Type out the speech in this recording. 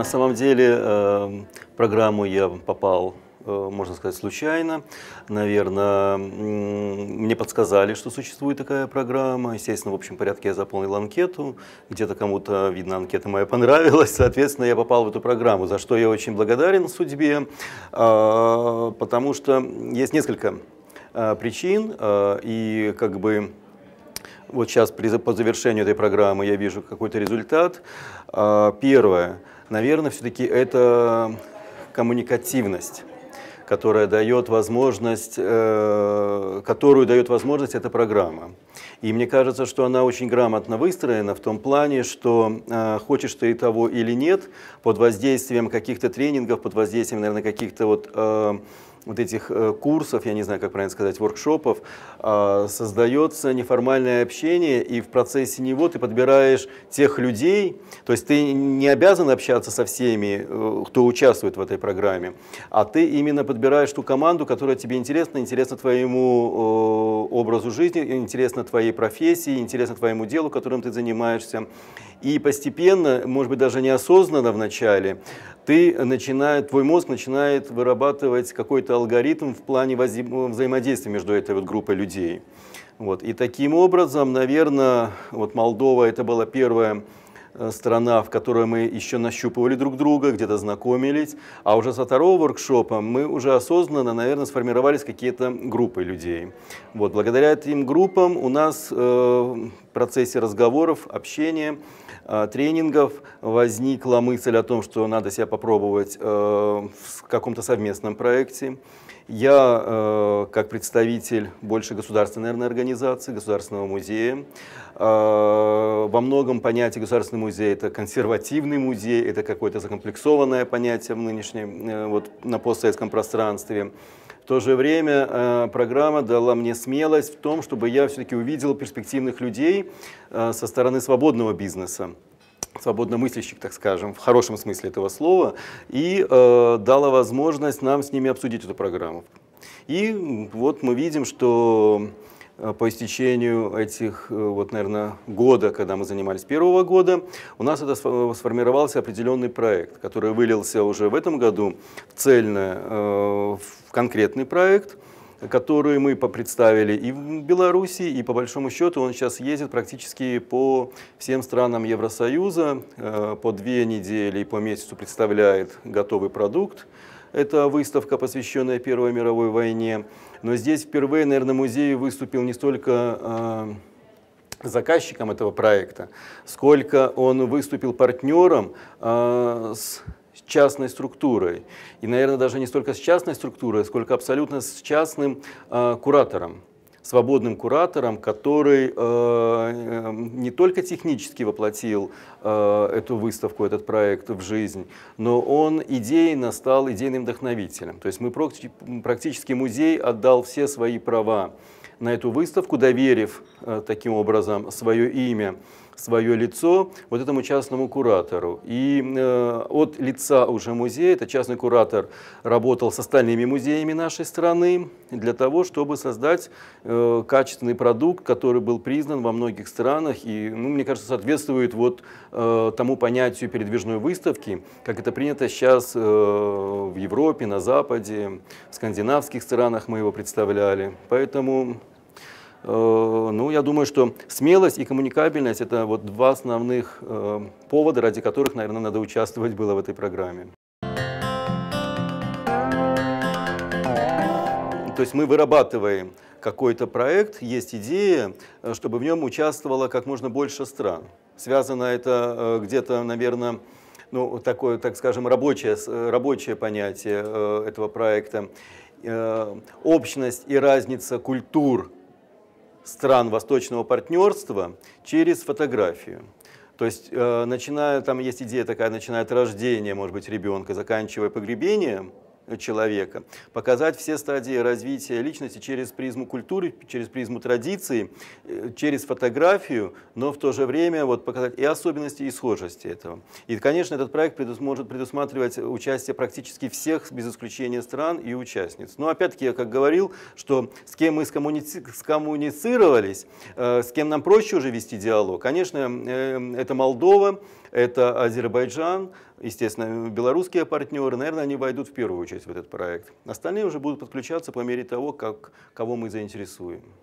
На самом деле эм, программу я попал э, можно сказать, случайно. Наверное, мне подсказали, что существует такая программа. Естественно, в общем порядке я заполнил анкету. Где-то кому-то, видно, анкета моя понравилась. Соответственно, я попал в эту программу, за что я очень благодарен судьбе, а, потому что есть несколько э, причин, э, и как бы вот сейчас при, по завершению этой программы я вижу какой-то результат. А, первое, наверное, все-таки это коммуникативность которая дает возможность, э, которую дает возможность эта программа. И мне кажется, что она очень грамотно выстроена в том плане, что э, хочешь ты того или нет, под воздействием каких-то тренингов, под воздействием, наверное, каких-то вот э, вот этих э, курсов, я не знаю, как правильно сказать, воркшопов, а, создается неформальное общение, и в процессе него ты подбираешь тех людей, то есть ты не обязан общаться со всеми, э, кто участвует в этой программе, а ты именно подбираешь ту команду, которая тебе интересна, интересна твоему образу жизни, интересна твоей профессии, интересна твоему делу, которым ты занимаешься. И постепенно, может быть, даже неосознанно вначале, ты э, начинает, твой мозг начинает вырабатывать какой-то алгоритм в плане э, взаимодействия между этой вот группой людей. Вот. И таким образом, наверное, вот Молдова это была первая э, страна, в которой мы еще нащупывали друг друга, где-то знакомились. А уже со второго воркшопа мы уже осознанно, наверное, сформировались какие-то группы людей. Вот. Благодаря этим группам у нас э, в процессе разговоров, общения Э, тренингов возникла мысль о том, что надо себя попробовать э, в каком-то совместном проекте. Я, э, как представитель больше государственной организации, государственного музея, во многом понятие государственный музей – это консервативный музей, это какое-то закомплексованное понятие в нынешнем, вот, на постсоветском пространстве. В то же время э, программа дала мне смелость в том, чтобы я все-таки увидел перспективных людей э, со стороны свободного бизнеса свободно мыслящих, так скажем, в хорошем смысле этого слова, и э, дала возможность нам с ними обсудить эту программу. И вот мы видим, что Э, по истечению этих, э, вот, наверное, года, когда мы занимались первого года, у нас это э, сформировался определенный проект, который вылился уже в этом году в цельно, в конкретный проект, который мы представили и в Беларуси, и по большому счету он сейчас ездит практически по всем странам Евросоюза, по две недели и по месяцу представляет готовый продукт. Это выставка, посвященная Первой мировой войне. Но здесь впервые, наверное, музей выступил не столько э, заказчиком этого проекта, сколько он выступил партнером э, с частной структурой. И, наверное, даже не столько с частной структурой, сколько абсолютно с частным э, куратором свободным куратором, который э, не только технически воплотил э, эту выставку, этот проект в жизнь, но он идейно стал идейным вдохновителем. То есть мы практически музей отдал все свои права на эту выставку, доверив э, таким образом свое имя свое лицо вот этому частному куратору. И э, от лица уже музея, этот частный куратор работал с остальными музеями нашей страны для того, чтобы создать э, качественный продукт, который был признан во многих странах и, ну, мне кажется, соответствует вот э, тому понятию передвижной выставки, как это принято сейчас э, в Европе, на Западе, в скандинавских странах мы его представляли. Поэтому Э, ну, я думаю, что смелость и коммуникабельность – это вот два основных э, повода, ради которых, наверное, надо участвовать было в этой программе. То есть мы вырабатываем какой-то проект, есть идея, э, чтобы в нем участвовало как можно больше стран. Связано это где-то, наверное, ну, такое, так скажем, рабочее, рабочее понятие этого проекта. Общность и разница культур – стран восточного партнерства через фотографию. То есть, э, начиная, там есть идея такая, начиная от рождения, может быть, ребенка, заканчивая погребением, человека, показать все стадии развития личности через призму культуры, через призму традиции, э, через фотографию, но в то же время вот показать и особенности, и схожести этого. И, конечно, этот проект предус может предусматривать участие практически всех, без исключения стран и участниц. Но опять-таки, я как говорил, что с кем мы скоммуници скоммуницировались, э, с кем нам проще уже вести диалог, конечно, э, это Молдова, это Азербайджан, естественно, белорусские партнеры, наверное, они войдут в первую очередь в этот проект. Остальные уже будут подключаться по мере того, как, кого мы заинтересуем.